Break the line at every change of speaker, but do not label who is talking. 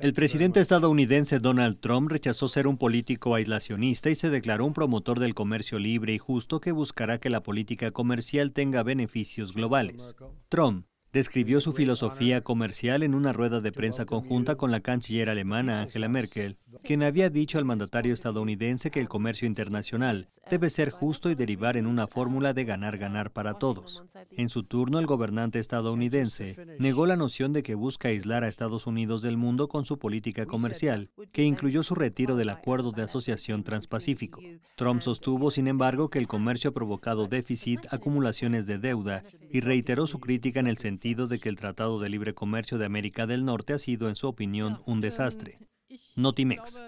El presidente estadounidense Donald Trump rechazó ser un político aislacionista y se declaró un promotor del comercio libre y justo que buscará que la política comercial tenga beneficios globales. Trump describió su filosofía comercial en una rueda de prensa conjunta con la canciller alemana Angela Merkel, quien había dicho al mandatario estadounidense que el comercio internacional debe ser justo y derivar en una fórmula de ganar-ganar para todos. En su turno, el gobernante estadounidense negó la noción de que busca aislar a Estados Unidos del mundo con su política comercial, que incluyó su retiro del acuerdo de asociación transpacífico. Trump sostuvo, sin embargo, que el comercio ha provocado déficit, acumulaciones de deuda y reiteró su crítica en el sentido de que el Tratado de Libre Comercio de América del Norte ha sido, en su opinión, un desastre. Notimex.